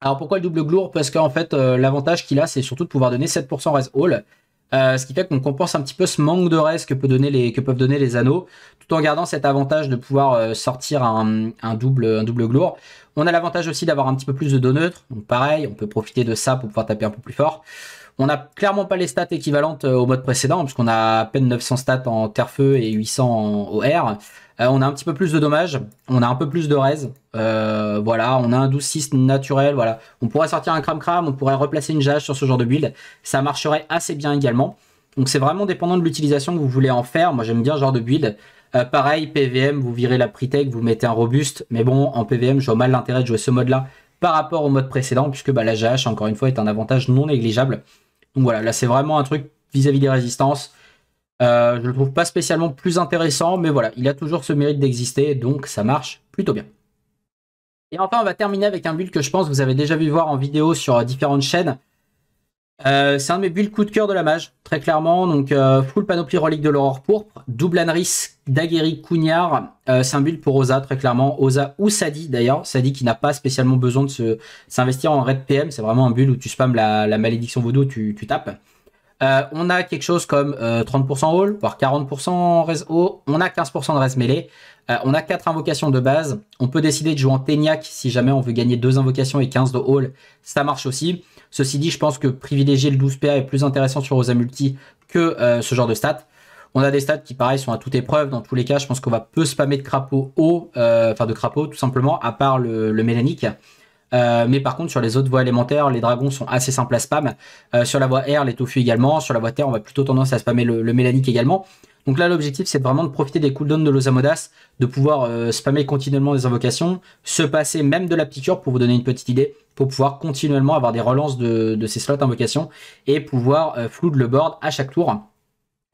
[SPEAKER 1] alors pourquoi le double glour Parce qu'en fait, l'avantage qu'il a, c'est surtout de pouvoir donner 7% res all. Euh, ce qui fait qu'on compense un petit peu ce manque de reste que, peuvent donner les anneaux, tout en gardant cet avantage de pouvoir euh, sortir un, double, un double glour. On a l'avantage aussi d'avoir un petit peu plus de dos neutre, donc pareil, on peut profiter de ça pour pouvoir taper un peu plus fort. On n'a clairement pas les stats équivalentes euh, au mode précédent, hein, puisqu'on a à peine 900 stats en terre-feu et 800 en OR. Euh, on a un petit peu plus de dommages, on a un peu plus de res. Euh, voilà, on a un 12-6 naturel. Voilà, on pourrait sortir un cram-cram, on pourrait replacer une jage sur ce genre de build. Ça marcherait assez bien également. Donc c'est vraiment dépendant de l'utilisation que vous voulez en faire. Moi j'aime bien ce genre de build. pareil, PVM, vous virez la pre vous mettez un robuste. Mais bon, en PVM, je vois mal l'intérêt de jouer ce mode-là par rapport au mode précédent, puisque bah, la GH, encore une fois, est un avantage non négligeable. Donc voilà, là c'est vraiment un truc vis-à-vis des résistances. Je euh, je le trouve pas spécialement plus intéressant, mais voilà, il a toujours ce mérite d'exister, donc ça marche plutôt bien. Et enfin, on va terminer avec un build que je pense que vous avez déjà vu voir en vidéo sur euh, différentes chaînes. Euh, c'est un de mes builds coup de cœur de la mage, très clairement. Donc, euh, full panoplie relique de l'aurore pourpre, double Anris, Daguerre, Cougnard. Euh, c'est un build pour Oza, très clairement. Oza ou Sadi, d'ailleurs. Sadi qui n'a pas spécialement besoin de s'investir en raid PM. C'est vraiment un build où tu spammes la, malédiction vaudou, tu, tu tapes. Euh, on a quelque chose comme 30% euh, haul, voire 40% res On a 15% de res mêlée. Euh, on a 4 invocations de base. On peut décider de jouer en Teniac si jamais on veut gagner 2 invocations et 15 de haul. Ça marche aussi. Ceci dit, je pense que privilégier le 12 PA est plus intéressant sur Rosa Multi que ce genre de stats. On a des stats qui, pareil, sont à toute épreuve. Dans tous les cas, je pense qu'on va peu spammer de crapaud haut, enfin de crapaud tout simplement, à part le mélanique. Euh, mais par contre, sur les autres voies élémentaires, les dragons sont assez simples à spam. Euh, sur la voie air, les tofu également. Sur la voie terre, on va plutôt tendance à spammer le, mélanique également. Donc là, l'objectif, c'est vraiment de profiter des cooldowns de l'Osamodas, de pouvoir euh, spammer continuellement des invocations, se passer même de la cure pour vous donner une petite idée, pour pouvoir continuellement avoir des relances de, ces slots invocations et pouvoir euh, le board à chaque tour.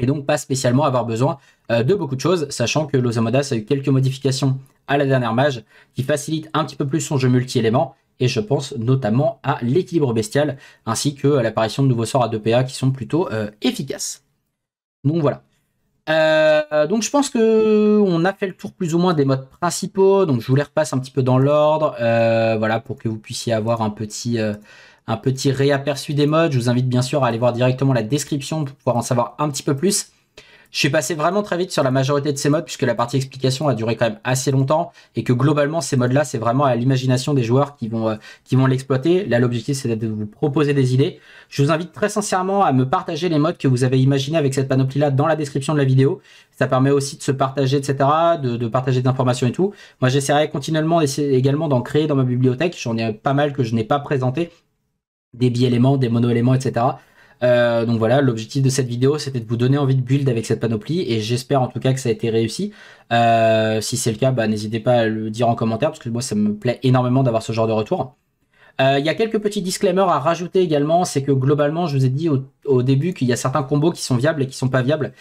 [SPEAKER 1] Et donc pas spécialement avoir besoin de beaucoup de choses, sachant que l'Osamodas a eu quelques modifications à la dernière mage qui facilite un petit peu plus son jeu multi-éléments et je pense notamment à l'équilibre bestial, ainsi que à l'apparition de nouveaux sorts à 2PA qui sont plutôt euh, efficaces. Donc voilà. Euh, donc je pense que on a fait le tour plus ou moins des modes principaux. Donc je vous les repasse un petit peu dans l'ordre, euh, voilà, pour que vous puissiez avoir un petit, un petit réaperçu des modes. Je vous invite bien sûr à aller voir directement la description pour pouvoir en savoir un petit peu plus. Je suis passé vraiment très vite sur la majorité de ces modes puisque la partie explication a duré quand même assez longtemps et que globalement ces modes-là c'est vraiment à l'imagination des joueurs qui vont euh, qui vont l'exploiter. Là l'objectif c'est de vous proposer des idées. Je vous invite très sincèrement à me partager les modes que vous avez imaginés avec cette panoplie-là dans la description de la vidéo. Ça permet aussi de se partager etc. De, de partager des informations et tout. Moi j'essaierai continuellement également d'en créer dans ma bibliothèque. J'en ai pas mal que je n'ai pas présenté des bi-éléments, des mono-éléments, etc. Euh, donc voilà, l'objectif de cette vidéo, c'était de vous donner envie de build avec cette panoplie, et j'espère en tout cas que ça a été réussi. Euh, si c'est le cas, bah, n'hésitez pas à le dire en commentaire, parce que moi, ça me plaît énormément d'avoir ce genre de retour. Euh, il y a quelques petits disclaimers à rajouter également, c'est que globalement, je vous ai dit au, début qu'il y a certains combos qui sont viables et qui sont pas viables.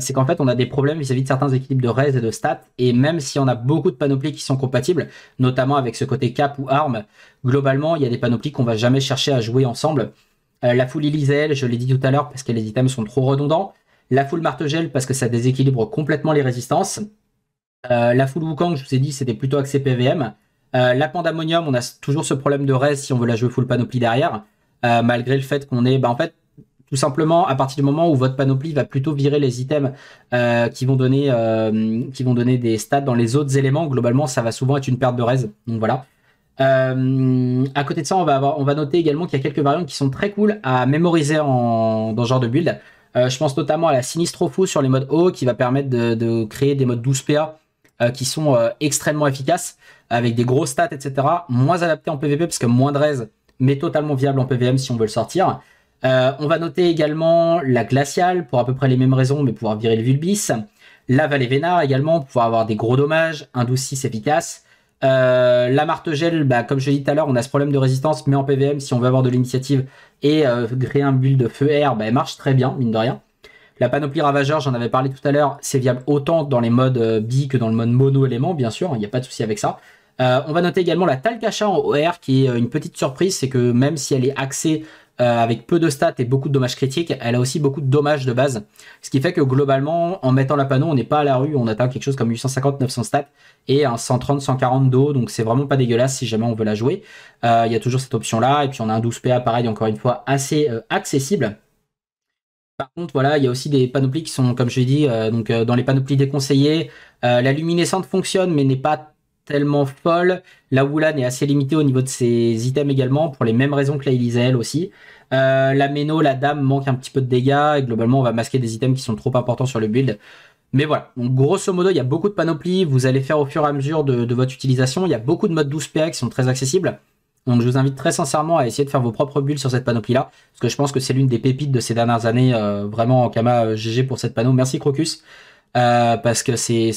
[SPEAKER 1] c'est qu'en fait, on a des problèmes vis-à-vis de certains équilibres de res et de stats, et même si on a beaucoup de panoplies qui sont compatibles, notamment avec ce côté cap ou arme, globalement, il y a des panoplies qu'on va jamais chercher à jouer ensemble. Euh, la foule Illisel, je l'ai dit tout à l'heure parce que les items sont trop redondants. La foule Martegel parce que ça déséquilibre complètement les résistances. Euh, la foule Wukong, je vous ai dit, c'était plutôt axé PVM. Euh, la Pandamonium, on a toujours ce problème de reste si on veut la jouer full panoplie derrière, malgré le fait qu'on est, bah, en fait, tout simplement, à partir du moment où votre panoplie va plutôt virer les items qui, vont donner, qui vont donner des stats dans les autres éléments, globalement, ça va souvent être une perte de res. Donc voilà. Euh, à côté de ça, on va, avoir, on va noter également qu'il y a quelques variantes qui sont très cool à mémoriser en, dans ce genre de build. Euh, je pense notamment à la Sinistrofo sur les modes O qui va permettre de, créer des modes 12 PA euh, qui sont euh, extrêmement efficaces avec des gros stats, etc. Moins adaptés en PvP parce que moins de raise, mais totalement viable en PvM si on veut le sortir. on va noter également la Glaciale pour à peu près les mêmes raisons, mais pouvoir virer le Vulbis. La Vallée Vénard également, pour pouvoir avoir des gros dommages, un 12 efficace. Euh, la martegel, bah, comme je l'ai dit tout à l'heure, on a ce problème de résistance, mais en PVM, si on veut avoir de l'initiative et euh, créer un build de feu-air, bah, elle marche très bien, mine de rien. La panoplie ravageur, j'en avais parlé tout à l'heure, c'est viable autant dans les modes euh, bi que dans le mode mono-élément, bien sûr, il n'y a pas de souci avec ça. on va noter également la Talcacha en OR, qui est une petite surprise, c'est que même si elle est axée euh, avec peu de stats et beaucoup de dommages critiques, elle a aussi beaucoup de dommages de base. Ce qui fait que globalement, en mettant la panneau, on n'est pas à la rue, on atteint quelque chose comme 850-900 stats et un 130-140 d'eau, donc c'est vraiment pas dégueulasse si jamais on veut la jouer. Euh, il y a toujours cette option-là, et puis on a un 12PA, pareil, encore une fois, assez euh, accessible. Par contre, voilà, il y a aussi des panoplies qui sont, comme je l'ai dit, donc dans les panoplies déconseillées, la luminescente fonctionne mais n'est pas tellement folle. La Wulan est assez limitée au niveau de ses items également, pour les mêmes raisons que la Elisael aussi. Euh, la Meno, la Dame manque un petit peu de dégâts, et globalement on va masquer des items qui sont trop importants sur le build. Mais voilà, grosso modo, il y a beaucoup de panoplies, vous allez faire au fur et à mesure de, votre utilisation, il y a beaucoup de modes 12PA qui sont très accessibles. Donc je vous invite très sincèrement à essayer de faire vos propres builds sur cette panoplie-là, parce que je pense que c'est l'une des pépites de ces dernières années, euh, vraiment en Kama GG pour cette panneau. Merci Crocus, euh, parce que c'est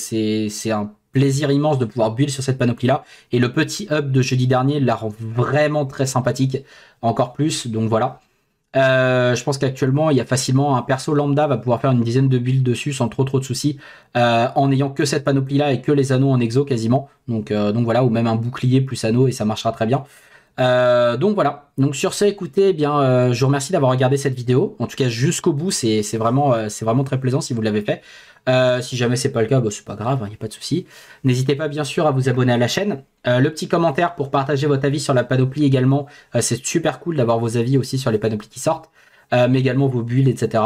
[SPEAKER 1] un plaisir immense de pouvoir build sur cette panoplie-là. Et le petit hub de jeudi dernier la rend vraiment très sympathique, encore plus. Donc voilà. Euh, je pense qu'actuellement, il y a facilement un perso lambda va pouvoir faire une dizaine de builds dessus sans trop trop de soucis, euh, en ayant que cette panoplie là et que les anneaux en exo quasiment. Donc, euh, donc voilà, ou même un bouclier plus anneaux et ça marchera très bien. donc voilà. Donc sur ce, écoutez, eh bien, je vous remercie d'avoir regardé cette vidéo. En tout cas, jusqu'au bout, c'est vraiment, c'est vraiment très plaisant si vous l'avez fait. Euh, si jamais c'est pas le cas, bah, c'est pas grave, il hein, n'y a pas de souci. N'hésitez pas bien sûr à vous abonner à la chaîne. Euh, le petit commentaire pour partager votre avis sur la panoplie également. Euh, c'est super cool d'avoir vos avis aussi sur les panoplies qui sortent, mais également vos bulles, etc.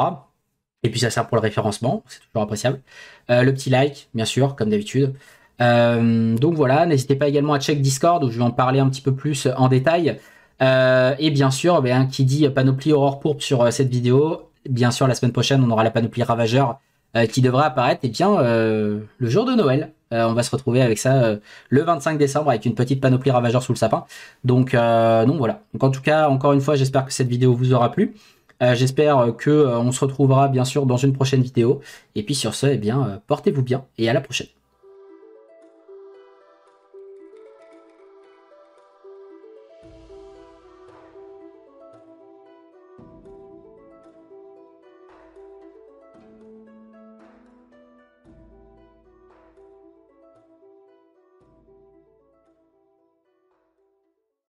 [SPEAKER 1] Et puis ça sert pour le référencement, c'est toujours appréciable. le petit like, bien sûr, comme d'habitude. donc voilà, n'hésitez pas également à check Discord où je vais en parler un petit peu plus en détail. et bien sûr, ben, qui dit panoplie aurore pourpre sur cette vidéo, bien sûr la semaine prochaine on aura la panoplie ravageur euh, qui devra apparaître eh bien, euh, le jour de Noël. Euh, on va se retrouver avec ça le 25 décembre avec une petite panoplie ravageur sous le sapin. Donc, non, voilà. Donc, en tout cas, encore une fois, j'espère que cette vidéo vous aura plu. j'espère que on se retrouvera bien sûr dans une prochaine vidéo. Et puis sur ce, eh bien, portez-vous bien et à la prochaine.